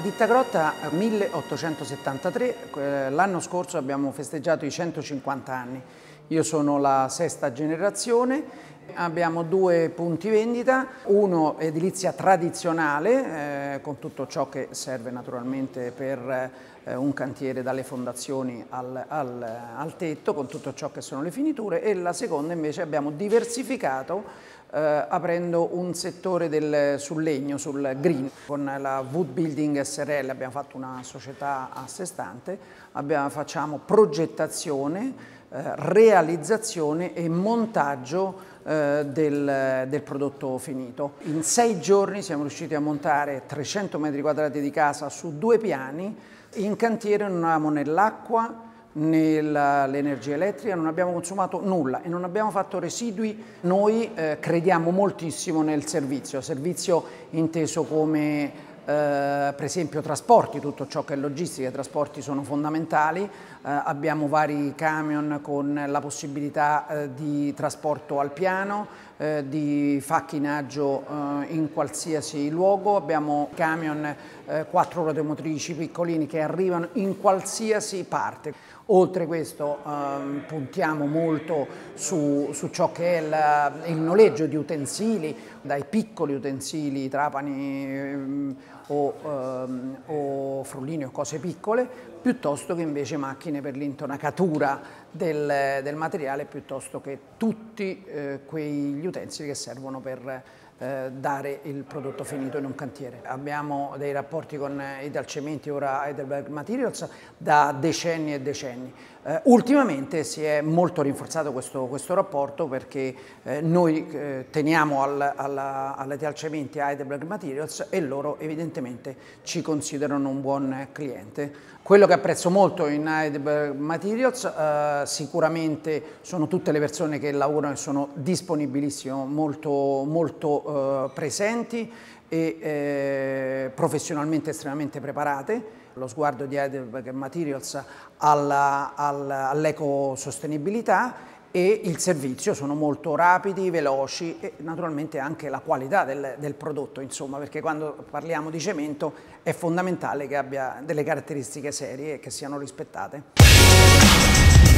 Ditta Grotta 1873, l'anno scorso abbiamo festeggiato i 150 anni. Io sono la sesta generazione Abbiamo due punti vendita, uno edilizia tradizionale eh, con tutto ciò che serve naturalmente per eh, un cantiere dalle fondazioni al, al, al, tetto con tutto ciò che sono le finiture e la seconda invece abbiamo diversificato eh, aprendo un settore del, sul legno, sul green. Con la Wood Building SRL abbiamo fatto una società a sé stante, abbiamo, facciamo progettazione, eh, realizzazione e montaggio eh, del, del, prodotto finito. In sei giorni siamo riusciti a montare 300 metri quadrati di casa su due piani, in cantiere non avevamo né l'acqua né l'energia elettrica, non abbiamo consumato nulla e non abbiamo fatto residui. Noi eh, crediamo moltissimo nel servizio, servizio inteso come eh, per esempio trasporti, tutto ciò che è logistica, i trasporti sono fondamentali, eh, abbiamo vari camion con la possibilità eh, di trasporto al piano, eh, di facchinaggio eh, in qualsiasi luogo, abbiamo camion eh, quattro rotomotrici piccolini che arrivano in qualsiasi parte. Oltre questo ehm, puntiamo molto su, su, ciò che è la, il noleggio di utensili, dai piccoli utensili, trapani ehm, o, ehm, o frullini o cose piccole, piuttosto che invece macchine per l'intonacatura del, del, materiale, piuttosto che tutti eh, quegli utensili utensili che servono per eh, dare il prodotto finito in un cantiere. Abbiamo dei rapporti con Italcementi, ora Heidelberg Materials, da decenni e decenni. Eh, ultimamente si è molto rinforzato questo, questo rapporto perché eh, noi eh, teniamo al, alla, alla Teal a Heidelberg Materials e loro evidentemente ci considerano un buon cliente. Quello che apprezzo molto in Heidelberg Materials eh, sicuramente sono tutte le persone che lavorano e sono disponibilissime, molto, molto eh, presenti e eh, professionalmente estremamente preparate. Lo sguardo di Heidelberg Materials all'ecosostenibilità e il servizio sono molto rapidi, veloci e naturalmente anche la qualità del, del, prodotto, insomma, perché quando parliamo di cemento è fondamentale che abbia delle caratteristiche serie e che siano rispettate.